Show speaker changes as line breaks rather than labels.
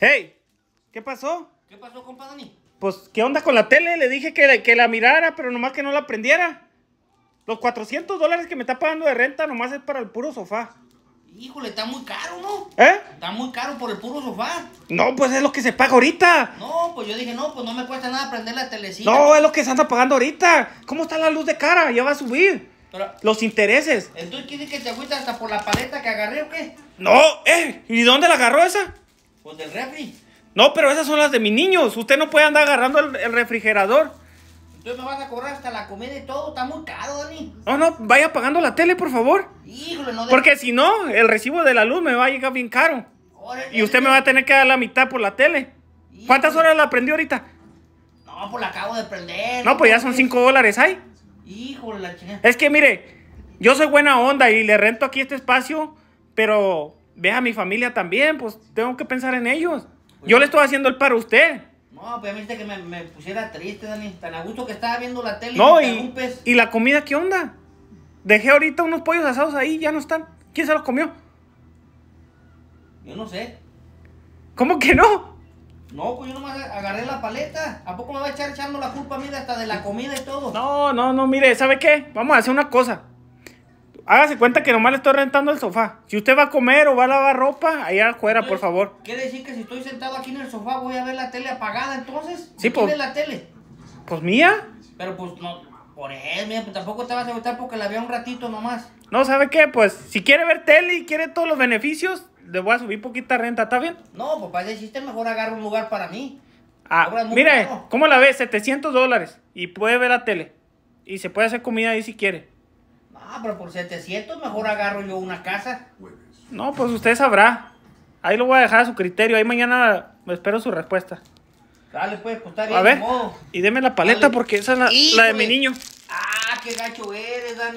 ¡Hey! ¿Qué pasó? ¿Qué pasó, compa Pues, ¿qué onda con la tele? Le dije que la, mirara, pero nomás que no la prendiera. Los 400 dólares que me está pagando de renta nomás es para el puro sofá.
Híjole, está muy caro, ¿no?
¿Eh? Está muy caro por el puro sofá. No, pues es lo que se paga ahorita.
No, pues yo dije, no, pues no me cuesta nada prender la telecita. No, es lo
que se anda pagando ahorita. ¿Cómo está la luz de cara? Ya va a subir. Los intereses.
¿Entonces ¿quiere que te agüite hasta por la paleta que agarré o qué?
No, eh, ¿y dónde la agarró esa? Pues del refri. No, pero esas son las de mis niños. Usted no puede andar agarrando el, refrigerador.
Entonces me vas a cobrar hasta la comida y todo. Está muy caro, Dani.
No, no, vaya pagando la tele, por favor.
Híjole, no. Porque si
no, el recibo de la luz me va a llegar bien caro. y usted me va a tener que dar la mitad por la tele. ¿Cuántas horas la prendió ahorita?
No, pues la acabo de prender.
No, pues ya son 5 dólares hay
Híjole, la
chingada. Es que mire, yo soy buena onda y le rento aquí este espacio, pero ve a mi familia también, pues tengo que pensar en ellos. Pues yo le estoy haciendo el para usted.
No, pues a que me, me, pusiera triste, Dani. Tan a gusto que estaba viendo la tele. No, y,
y la comida, ¿qué onda? Dejé ahorita unos pollos asados ahí, ya no están. ¿Quién se los comió? Yo no sé. ¿Cómo que no?
No, pues yo nomás agarré la paleta. ¿A poco me va a echar echando la culpa a mí hasta de la comida y
todo? No, no, no, mire, ¿sabe qué? Vamos a hacer una cosa. Hágase cuenta que nomás le estoy rentando el sofá. Si usted va a comer o va a lavar ropa, ahí afuera, por favor.
¿Quiere decir que si estoy sentado aquí en el sofá voy a ver la tele apagada entonces? Sí, pues. la tele?
Pues mía.
Pero pues no, por eso, mía, pues tampoco te vas a gustar porque la veo un ratito nomás.
No, ¿sabe qué? Pues si quiere ver tele y quiere todos los beneficios, le voy a subir poquita renta, ¿está bien? No, papá, ya usted mejor agarro un lugar para mí. Ah, mire, ¿cómo la ve? 700 dólares y puede ver la tele. Y se puede hacer comida ahí si quiere.
Ah, pero por 700 mejor agarro yo una casa.
No, pues usted sabrá. Ahí lo voy a dejar a su criterio. Ahí mañana espero su respuesta.
Dale, pues, pues A ver,
y deme la paleta porque esa es la, la de mi niño.
Ah, qué gacho eres, Dani.